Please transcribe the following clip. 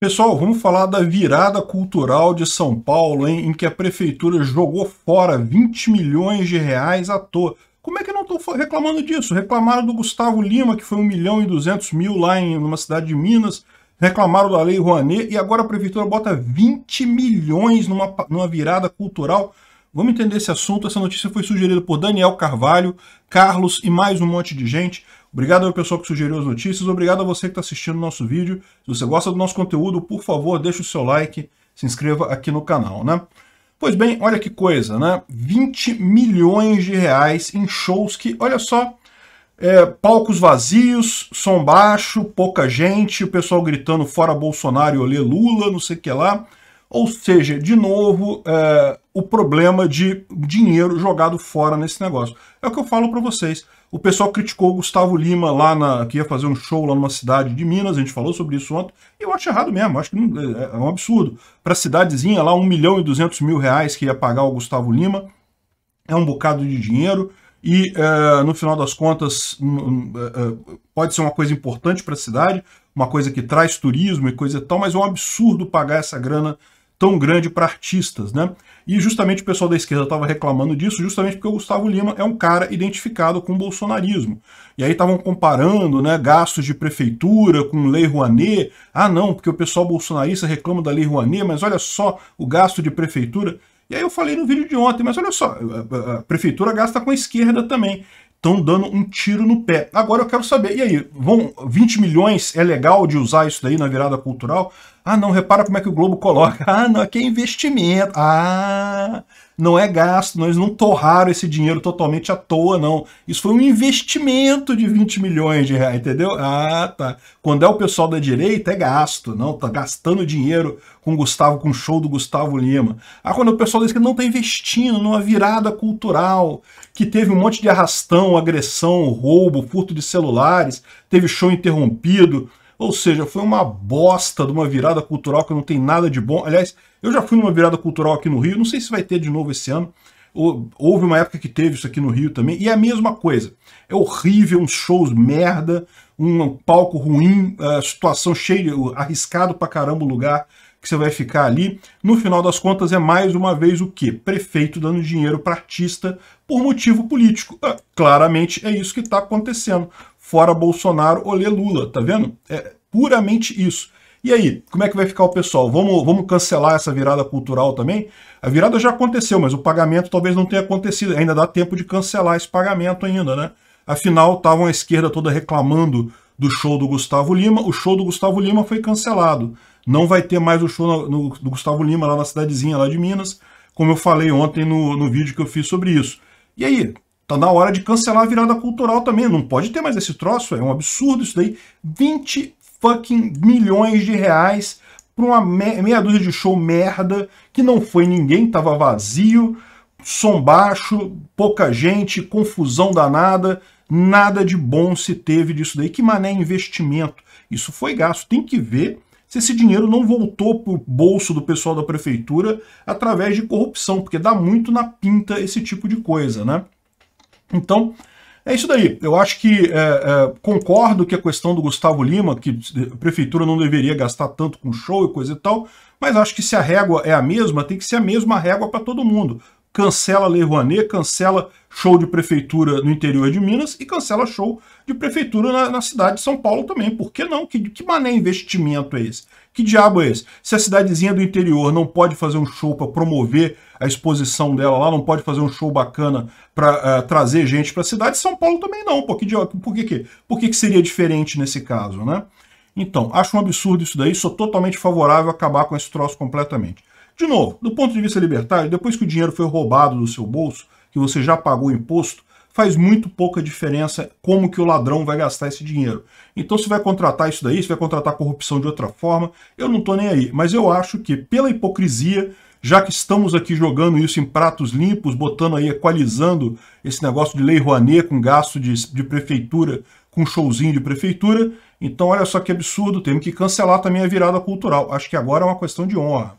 Pessoal, vamos falar da virada cultural de São Paulo, hein, em que a prefeitura jogou fora 20 milhões de reais à toa. Como é que eu não estou reclamando disso? Reclamaram do Gustavo Lima, que foi 1 milhão e 200 mil lá em uma cidade de Minas, reclamaram da Lei Rouanet, e agora a prefeitura bota 20 milhões numa, numa virada cultural. Vamos entender esse assunto. Essa notícia foi sugerida por Daniel Carvalho, Carlos e mais um monte de gente. Obrigado ao pessoal que sugeriu as notícias, obrigado a você que está assistindo o nosso vídeo. Se você gosta do nosso conteúdo, por favor, deixe o seu like, se inscreva aqui no canal, né? Pois bem, olha que coisa, né? 20 milhões de reais em shows que, olha só, é, palcos vazios, som baixo, pouca gente, o pessoal gritando fora Bolsonaro e olê Lula, não sei o que lá. Ou seja, de novo, é, o problema de dinheiro jogado fora nesse negócio. É o que eu falo para vocês. O pessoal criticou o Gustavo Lima lá na, que ia fazer um show lá numa cidade de Minas, a gente falou sobre isso ontem, e eu acho errado mesmo, acho que é, é, um absurdo. Para a cidadezinha lá, 1 milhão e 200 mil reais que ia pagar o Gustavo Lima, é um bocado de dinheiro, e é, no final das contas é, é, pode ser uma coisa importante para a cidade, uma coisa que traz turismo e coisa e tal, mas é um absurdo pagar essa grana tão grande para artistas, né? E justamente o pessoal da esquerda estava reclamando disso, justamente porque o Gustavo Lima é um cara identificado com o bolsonarismo. E aí estavam comparando, né, gastos de prefeitura com Lei Rouanet. Ah, não, porque o pessoal bolsonarista reclama da Lei Rouanet, mas olha só o gasto de prefeitura. E aí eu falei no vídeo de ontem, mas olha só, a prefeitura gasta com a esquerda também estão dando um tiro no pé. Agora eu quero saber, e aí, vão 20 milhões é legal de usar isso daí na virada cultural? Ah, não, repara como é que o Globo coloca. Ah, não, aqui é investimento. Ah, não é gasto, Nós eles não torraram esse dinheiro totalmente à toa, não. Isso foi um investimento de 20 milhões de reais, entendeu? Ah, tá. Quando é o pessoal da direita, é gasto, não, tá gastando dinheiro com Gustavo, com o show do Gustavo Lima. Ah, quando é o pessoal da esquerda não tá investindo numa virada cultural, que teve um monte de arrastão, agressão, roubo, furto de celulares, teve show interrompido, ou seja, foi uma bosta de uma virada cultural que não tem nada de bom. Aliás, eu já fui numa virada cultural aqui no Rio, não sei se vai ter de novo esse ano. Houve uma época que teve isso aqui no Rio também, e é a mesma coisa. É horrível, uns shows merda, um palco ruim, situação cheia, arriscado pra caramba o lugar que você vai ficar ali. No final das contas, é mais uma vez o quê? Prefeito dando dinheiro para artista por motivo político. Ah, claramente é isso que está acontecendo. Fora Bolsonaro, olê Lula, tá vendo? É puramente isso. E aí, como é que vai ficar o pessoal? Vamos, vamos cancelar essa virada cultural também? A virada já aconteceu, mas o pagamento talvez não tenha acontecido. Ainda dá tempo de cancelar esse pagamento ainda, né? Afinal, estavam a esquerda toda reclamando do show do Gustavo Lima. O show do Gustavo Lima foi cancelado. Não vai ter mais o show no, no, do Gustavo Lima lá na cidadezinha lá de Minas, como eu falei ontem no, no vídeo que eu fiz sobre isso. E aí, Tá na hora de cancelar a virada cultural também. Não pode ter mais esse troço, é um absurdo isso daí. 20 fucking milhões de reais pra uma meia dúzia de show merda, que não foi ninguém, tava vazio, som baixo, pouca gente, confusão danada, nada de bom se teve disso daí. Que mané investimento. Isso foi gasto. Tem que ver se esse dinheiro não voltou para o bolso do pessoal da prefeitura através de corrupção, porque dá muito na pinta esse tipo de coisa, né? Então, é isso daí. Eu acho que é, é, concordo que a questão do Gustavo Lima, que a prefeitura não deveria gastar tanto com show e coisa e tal, mas acho que se a régua é a mesma, tem que ser a mesma régua para todo mundo cancela a Lei Rouanet, cancela show de prefeitura no interior de Minas e cancela show de prefeitura na, na cidade de São Paulo também. Por que não? Que, que mané investimento é esse? Que diabo é esse? Se a cidadezinha do interior não pode fazer um show para promover a exposição dela lá, não pode fazer um show bacana para uh, eh, trazer gente para a cidade, São Paulo também não. Por que, por que, que, por que, que seria diferente nesse caso, né? Então, acho um absurdo isso daí, sou totalmente favorável a acabar com esse troço completamente. De novo, do ponto de vista libertário, depois que o dinheiro foi roubado do seu bolso, que você já pagou o imposto, faz muito pouca diferença como que o ladrão vai gastar esse dinheiro. Então se vai contratar isso daí, se vai contratar corrupção de outra forma, eu não estou nem aí. Mas eu acho que pela hipocrisia, já que estamos aqui jogando isso em pratos limpos, botando aí, equalizando esse negócio de lei Rouanet com gasto de, de prefeitura, com showzinho de prefeitura, então olha só que absurdo, temos que cancelar também a virada cultural. Acho que agora é uma questão de honra.